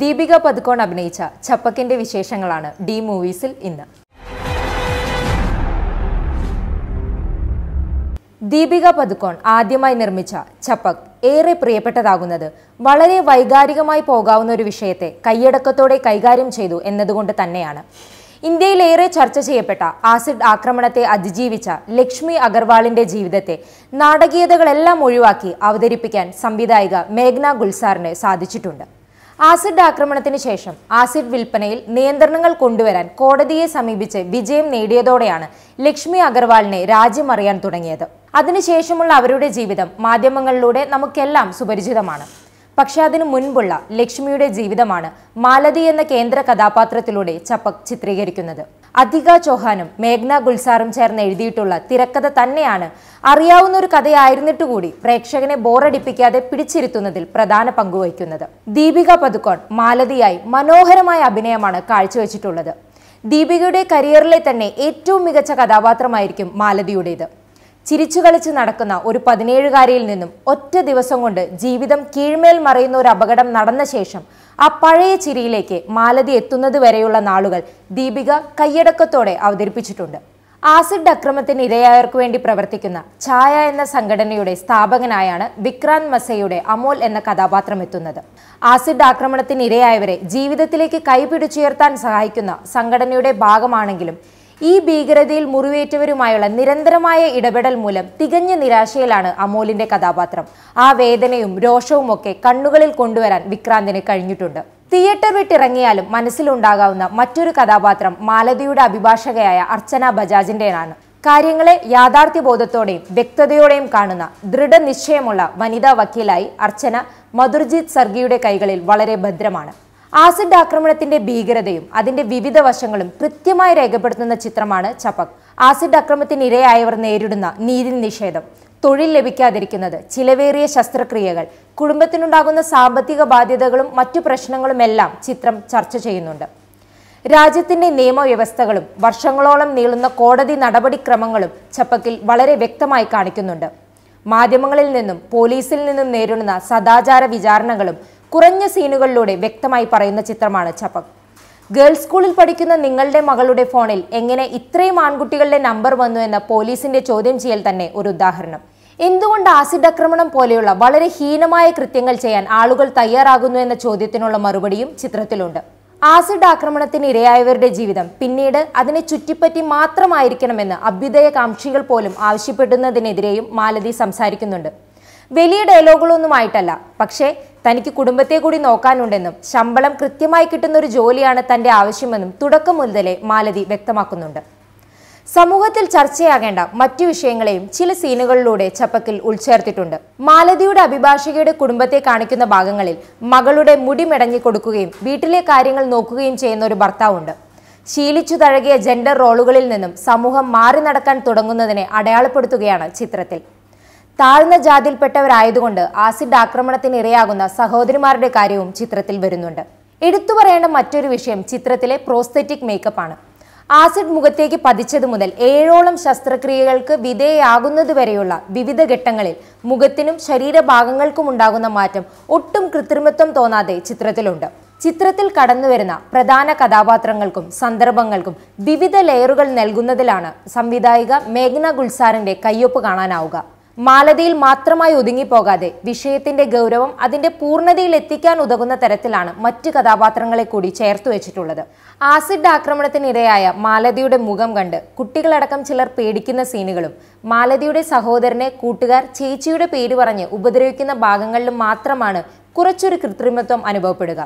ദീപിക പതുക്കോൺ അഭിനയിച്ച ചപ്പക്കിന്റെ വിശേഷങ്ങളാണ് ഡി മൂവീസിൽ ഇന്ന് ദീപിക പതുക്കോൺ ആദ്യമായി നിർമ്മിച്ച ചപ്പക് ഏറെ പ്രിയപ്പെട്ടതാകുന്നത് വളരെ വൈകാരികമായി പോകാവുന്ന ഒരു വിഷയത്തെ കൈയടക്കത്തോടെ കൈകാര്യം ചെയ്തു എന്നതുകൊണ്ട് തന്നെയാണ് ഇന്ത്യയിൽ ഏറെ ചർച്ച ചെയ്യപ്പെട്ട ആസിഡ് ആക്രമണത്തെ അതിജീവിച്ച ലക്ഷ്മി അഗർവാളിന്റെ ജീവിതത്തെ നാടകീയതകളെല്ലാം ഒഴിവാക്കി അവതരിപ്പിക്കാൻ സംവിധായിക മേഘ്ന ഗുൽസാറിന് സാധിച്ചിട്ടുണ്ട് ആസിഡ് ആക്രമണത്തിന് ശേഷം ആസിഡ് വിൽപ്പനയിൽ നിയന്ത്രണങ്ങൾ കൊണ്ടുവരാൻ കോടതിയെ സമീപിച്ച് വിജയം നേടിയതോടെയാണ് ലക്ഷ്മി അഗർവാളിനെ രാജ്യം അറിയാൻ തുടങ്ങിയത് അതിനുശേഷമുള്ള അവരുടെ ജീവിതം മാധ്യമങ്ങളിലൂടെ നമുക്കെല്ലാം സുപരിചിതമാണ് പക്ഷേ അതിനു മുൻപുള്ള ലക്ഷ്മിയുടെ ജീവിതമാണ് മാലതി എന്ന കേന്ദ്ര കഥാപാത്രത്തിലൂടെ ചപ്പക് ചിത്രീകരിക്കുന്നത് അധിക ചോഹാനും മേഘ്ന ഗുൽസാറും ചേർന്ന് എഴുതിയിട്ടുള്ള തിരക്കഥ തന്നെയാണ് അറിയാവുന്ന ഒരു കഥയായിരുന്നിട്ട് കൂടി പ്രേക്ഷകനെ ബോറടിപ്പിക്കാതെ പിടിച്ചിരുത്തുന്നതിൽ പ്രധാന പങ്കുവഹിക്കുന്നത് ദീപിക പതുക്കോൺ മാലതിയായി മനോഹരമായ അഭിനയമാണ് കാഴ്ചവെച്ചിട്ടുള്ളത് ദീപികയുടെ കരിയറിലെ തന്നെ ഏറ്റവും മികച്ച കഥാപാത്രമായിരിക്കും മാലതിയുടേത് ചിരിച്ചു കളിച്ച് നടക്കുന്ന ഒരു പതിനേഴുകാരിയിൽ നിന്നും ഒറ്റ ദിവസം കൊണ്ട് ജീവിതം കീഴ്മേൽ മറയുന്ന ഒരു അപകടം നടന്ന ശേഷം ആ പഴയ ചിരിയിലേക്ക് മാലതി എത്തുന്നത് വരെയുള്ള നാളുകൾ ദീപിക കൈയടക്കത്തോടെ അവതരിപ്പിച്ചിട്ടുണ്ട് ആസിഡ് അക്രമത്തിന് ഇരയായവർക്ക് വേണ്ടി പ്രവർത്തിക്കുന്ന ഛായ എന്ന സംഘടനയുടെ സ്ഥാപകനായാണ് വിക്രാന്ത് മസയുടെ അമോൽ എന്ന കഥാപാത്രം എത്തുന്നത് ആസിഡ് ആക്രമണത്തിന് ഇരയായവരെ ജീവിതത്തിലേക്ക് കൈപിടിച്ചുയർത്താൻ സഹായിക്കുന്ന സംഘടനയുടെ ഭാഗമാണെങ്കിലും ഈ ഭീകരതയിൽ മുറിവേറ്റവരുമായുള്ള നിരന്തരമായ ഇടപെടൽ മൂലം തികഞ്ഞ നിരാശയിലാണ് അമോലിന്റെ കഥാപാത്രം ആ വേദനയും രോഷവും ഒക്കെ കണ്ണുകളിൽ കൊണ്ടുവരാൻ വിക്രാന്തിന് കഴിഞ്ഞിട്ടുണ്ട് തിയേറ്റർ വിട്ടിറങ്ങിയാലും മനസ്സിലുണ്ടാകാവുന്ന മറ്റൊരു കഥാപാത്രം മാലതിയുടെ അഭിഭാഷകയായ അർച്ചന ബജാജിന്റേതാണ് കാര്യങ്ങളെ യാഥാർത്ഥ്യബോധത്തോടെയും വ്യക്തതയോടെയും കാണുന്ന ദൃഢനിശ്ചയമുള്ള വനിതാ വക്കീലായി അർച്ചന മധുർജിത് സർഗിയുടെ കൈകളിൽ വളരെ ഭദ്രമാണ് ആസിഡ് ആക്രമണത്തിന്റെ ഭീകരതയും അതിന്റെ വിവിധ വശങ്ങളും കൃത്യമായി രേഖപ്പെടുത്തുന്ന ചിത്രമാണ് ചപക് ആസിഡ് ആക്രമണത്തിന് ഇരയായവർ നേരിടുന്ന നീതി നിഷേധം തൊഴിൽ ലഭിക്കാതിരിക്കുന്നത് ചിലവേറിയ ശസ്ത്രക്രിയകൾ കുടുംബത്തിനുണ്ടാകുന്ന സാമ്പത്തിക ബാധ്യതകളും മറ്റു പ്രശ്നങ്ങളുമെല്ലാം ചിത്രം ചർച്ച ചെയ്യുന്നുണ്ട് രാജ്യത്തിന്റെ നിയമവ്യവസ്ഥകളും വർഷങ്ങളോളം നീളുന്ന കോടതി നടപടിക്രമങ്ങളും ചപ്പക്കിൽ വളരെ വ്യക്തമായി കാണിക്കുന്നുണ്ട് മാധ്യമങ്ങളിൽ നിന്നും പോലീസിൽ നിന്നും നേരിടുന്ന സദാചാര വിചാരണകളും കുറഞ്ഞ സീനുകളിലൂടെ വ്യക്തമായി പറയുന്ന ചിത്രമാണ് ചപ്പക് ഗേൾസ് സ്കൂളിൽ പഠിക്കുന്ന നിങ്ങളുടെ മകളുടെ ഫോണിൽ എങ്ങനെ ഇത്രയും ആൺകുട്ടികളുടെ നമ്പർ വന്നു എന്ന പോലീസിന്റെ ചോദ്യം ചെയ്യൽ തന്നെ ഒരു ഉദാഹരണം എന്തുകൊണ്ട് ആസിഡ് ആക്രമണം പോലെയുള്ള വളരെ ഹീനമായ കൃത്യങ്ങൾ ചെയ്യാൻ ആളുകൾ തയ്യാറാകുന്നു എന്ന ചോദ്യത്തിനുള്ള മറുപടിയും ചിത്രത്തിലുണ്ട് ആസിഡ് ആക്രമണത്തിന് ഇരയായവരുടെ ജീവിതം പിന്നീട് അതിനെ ചുറ്റിപ്പറ്റി മാത്രമായിരിക്കണമെന്ന് അഭ്യുദയ കാംക്ഷികൾ പോലും ആവശ്യപ്പെടുന്നതിനെതിരെയും മാലതി സംസാരിക്കുന്നുണ്ട് വലിയ ഡയലോഗുകളൊന്നുമായിട്ടല്ല പക്ഷേ തനിക്ക് കുടുംബത്തെ കൂടി നോക്കാനുണ്ടെന്നും ശമ്പളം കൃത്യമായി കിട്ടുന്ന ഒരു ജോലിയാണ് തന്റെ ആവശ്യമെന്നും തുടക്കം മുതലേ മാലതി വ്യക്തമാക്കുന്നുണ്ട് സമൂഹത്തിൽ ചർച്ചയാകേണ്ട മറ്റു വിഷയങ്ങളെയും ചില സീനുകളിലൂടെ ചപ്പക്കിൽ ഉൾച്ചേർത്തിട്ടുണ്ട് മാലതിയുടെ അഭിഭാഷകയുടെ കുടുംബത്തെ കാണിക്കുന്ന ഭാഗങ്ങളിൽ മകളുടെ മുടി മെടഞ്ഞു കൊടുക്കുകയും വീട്ടിലെ കാര്യങ്ങൾ നോക്കുകയും ചെയ്യുന്ന ഒരു ഭർത്താവുണ്ട് ശീലിച്ചു തഴകിയ ജെൻഡർ റോളുകളിൽ നിന്നും സമൂഹം മാറി നടക്കാൻ തുടങ്ങുന്നതിനെ അടയാളപ്പെടുത്തുകയാണ് ചിത്രത്തിൽ താഴ്ന്ന ജാതിയിൽപ്പെട്ടവരായതുകൊണ്ട് ആസിഡ് ആക്രമണത്തിന് ഇരയാകുന്ന സഹോദരിമാരുടെ കാര്യവും ചിത്രത്തിൽ വരുന്നുണ്ട് എടുത്തു പറയേണ്ട മറ്റൊരു വിഷയം ചിത്രത്തിലെ പ്രോസ്തെറ്റിക് മേക്കപ്പ് ആണ് ആസിഡ് മുഖത്തേക്ക് പതിച്ചതു മുതൽ ഏഴോളം ശസ്ത്രക്രിയകൾക്ക് വിധേയാകുന്നതുവരെയുള്ള വിവിധ ഘട്ടങ്ങളിൽ മുഖത്തിനും ശരീരഭാഗങ്ങൾക്കും ഉണ്ടാകുന്ന മാറ്റം ഒട്ടും കൃത്രിമത്വം തോന്നാതെ ചിത്രത്തിലുണ്ട് ചിത്രത്തിൽ കടന്നുവരുന്ന പ്രധാന കഥാപാത്രങ്ങൾക്കും സന്ദർഭങ്ങൾക്കും വിവിധ ലെയറുകൾ നൽകുന്നതിലാണ് സംവിധായിക മേഘ്ന ഗുൽസാറിന്റെ കയ്യൊപ്പ് കാണാനാവുക മാലതിയിൽ മാത്രമായി ഒതുങ്ങിപ്പോകാതെ വിഷയത്തിന്റെ ഗൗരവം അതിന്റെ പൂർണ്ണതയിൽ എത്തിക്കാൻ ഉതകുന്ന തരത്തിലാണ് മറ്റ് കഥാപാത്രങ്ങളെ കൂടി ചേർത്തു വെച്ചിട്ടുള്ളത് ആസിഡ് ആക്രമണത്തിനിരയായ മാലതിയുടെ മുഖം കണ്ട് കുട്ടികളടക്കം ചിലർ പേടിക്കുന്ന സീനുകളും മാലതിയുടെ സഹോദരനെ കൂട്ടുകാർ ചേച്ചിയുടെ പേര് പറഞ്ഞ് ഉപദ്രവിക്കുന്ന ഭാഗങ്ങളിലും മാത്രമാണ് കുറച്ചൊരു കൃത്രിമത്വം അനുഭവപ്പെടുക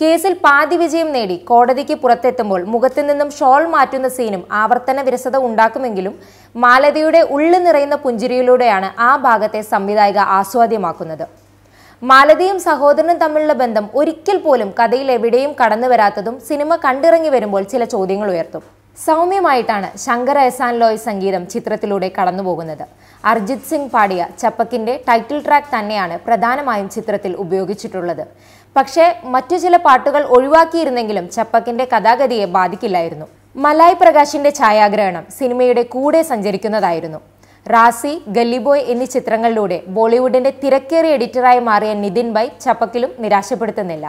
കേസിൽ പാതി വിജയം നേടി കോടതിക്ക് പുറത്തെത്തുമ്പോൾ മുഖത്തു നിന്നും ഷോൾ മാറ്റുന്ന സീനും ആവർത്തന വിരസത ഉണ്ടാക്കുമെങ്കിലും മാലതിയുടെ ഉള്ളു നിറയുന്ന പുഞ്ചിരിയിലൂടെയാണ് ആ ഭാഗത്തെ സംവിധായിക ആസ്വാദ്യമാക്കുന്നത് മാലതിയും സഹോദരനും തമ്മിലുള്ള ബന്ധം ഒരിക്കൽ പോലും കഥയിൽ എവിടെയും കടന്നു വരാത്തതും സിനിമ കണ്ടിറങ്ങി വരുമ്പോൾ ചില ചോദ്യങ്ങൾ ഉയർത്തും സൗമ്യമായിട്ടാണ് ശങ്കർ എഹസാൻ ലോയ് സംഗീതം ചിത്രത്തിലൂടെ കടന്നുപോകുന്നത് അർജിത് സിംഗ് പാടിയ ചപ്പക്കിന്റെ ടൈറ്റിൽ ട്രാക്ക് തന്നെയാണ് പ്രധാനമായും ചിത്രത്തിൽ ഉപയോഗിച്ചിട്ടുള്ളത് പക്ഷേ മറ്റു ചില പാട്ടുകൾ ഒഴിവാക്കിയിരുന്നെങ്കിലും ചപ്പക്കിന്റെ കഥാഗതിയെ ബാധിക്കില്ലായിരുന്നു മലായ് പ്രകാശിന്റെ ഛായാഗ്രഹണം സിനിമയുടെ കൂടെ സഞ്ചരിക്കുന്നതായിരുന്നു റാസി ഗല്ലിബോയ് എന്നീ ചിത്രങ്ങളിലൂടെ ബോളിവുഡിന്റെ തിരക്കേറിയ എഡിറ്ററായി മാറിയ നിതിൻ ബൈ ചപ്പക്കിലും നിരാശപ്പെടുത്തുന്നില്ല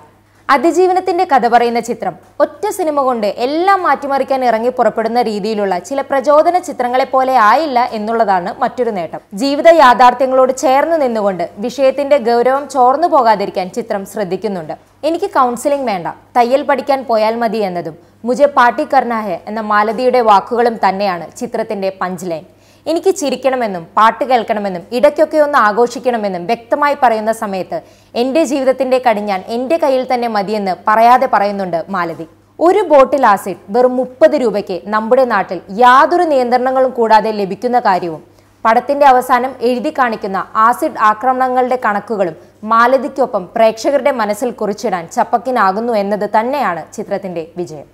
അതിജീവനത്തിന്റെ കഥ പറയുന്ന ചിത്രം ഒറ്റ സിനിമ കൊണ്ട് എല്ലാം മാറ്റിമറിക്കാൻ ഇറങ്ങി പുറപ്പെടുന്ന രീതിയിലുള്ള ചില പ്രചോദന ചിത്രങ്ങളെ പോലെ ആയില്ല എന്നുള്ളതാണ് മറ്റൊരു നേട്ടം ജീവിത യാഥാർത്ഥ്യങ്ങളോട് ചേർന്ന് നിന്നുകൊണ്ട് വിഷയത്തിന്റെ ഗൗരവം ചോർന്നു പോകാതിരിക്കാൻ ചിത്രം ശ്രദ്ധിക്കുന്നുണ്ട് എനിക്ക് കൗൺസിലിംഗ് വേണ്ട തയ്യൽ പഠിക്കാൻ പോയാൽ മതി എന്നതും മുജെ പാട്ടി കർണാഹെ എന്ന മാലതിയുടെ വാക്കുകളും തന്നെയാണ് ചിത്രത്തിന്റെ പഞ്ച് ലൈൻ എനിക്ക് ചിരിക്കണമെന്നും പാട്ട് കേൾക്കണമെന്നും ഇടയ്ക്കൊക്കെ ഒന്ന് ആഘോഷിക്കണമെന്നും വ്യക്തമായി പറയുന്ന സമയത്ത് എൻ്റെ ജീവിതത്തിൻ്റെ കടിഞ്ഞാൻ എൻ്റെ കയ്യിൽ തന്നെ മതിയെന്ന് പറയാതെ പറയുന്നുണ്ട് മാലതി ഒരു ബോട്ടിൽ ആസിഡ് വെറും മുപ്പത് രൂപയ്ക്ക് നമ്മുടെ നാട്ടിൽ യാതൊരു നിയന്ത്രണങ്ങളും കൂടാതെ ലഭിക്കുന്ന കാര്യവും പടത്തിന്റെ അവസാനം എഴുതി കാണിക്കുന്ന ആസിഡ് ആക്രമണങ്ങളുടെ കണക്കുകളും മാലതിക്കൊപ്പം പ്രേക്ഷകരുടെ മനസ്സിൽ കുറിച്ചിടാൻ ചപ്പക്കിനാകുന്നു എന്നത് തന്നെയാണ് ചിത്രത്തിന്റെ വിജയം